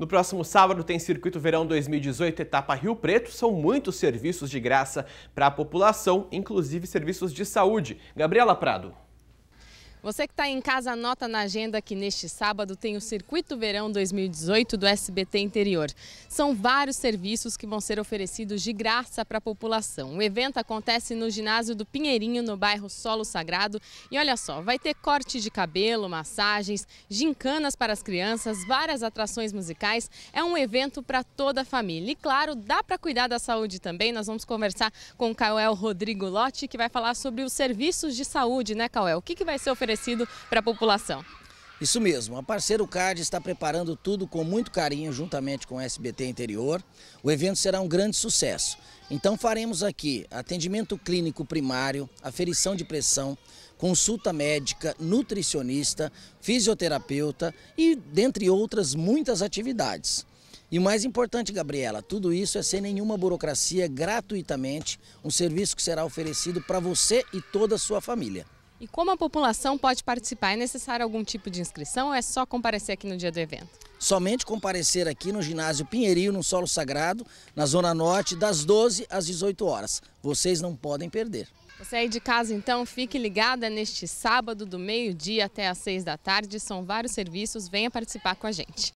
No próximo sábado tem Circuito Verão 2018, etapa Rio Preto. São muitos serviços de graça para a população, inclusive serviços de saúde. Gabriela Prado. Você que está em casa, anota na agenda que neste sábado tem o Circuito Verão 2018 do SBT Interior. São vários serviços que vão ser oferecidos de graça para a população. O evento acontece no ginásio do Pinheirinho, no bairro Solo Sagrado. E olha só, vai ter corte de cabelo, massagens, gincanas para as crianças, várias atrações musicais. É um evento para toda a família. E claro, dá para cuidar da saúde também. Nós vamos conversar com o Cauel Rodrigo Lotti, que vai falar sobre os serviços de saúde, né, Cauel? O que, que vai ser oferecido? oferecido para a população. Isso mesmo, a Parceiro Card está preparando tudo com muito carinho juntamente com o SBT Interior. O evento será um grande sucesso. Então faremos aqui atendimento clínico primário, aferição de pressão, consulta médica, nutricionista, fisioterapeuta e dentre outras muitas atividades. E o mais importante, Gabriela, tudo isso é sem nenhuma burocracia, gratuitamente, um serviço que será oferecido para você e toda a sua família. E como a população pode participar? É necessário algum tipo de inscrição ou é só comparecer aqui no dia do evento? Somente comparecer aqui no ginásio Pinheirinho, no Solo Sagrado, na Zona Norte, das 12 às 18 horas. Vocês não podem perder. Você aí de casa, então, fique ligada neste sábado do meio-dia até às seis da tarde. São vários serviços, venha participar com a gente.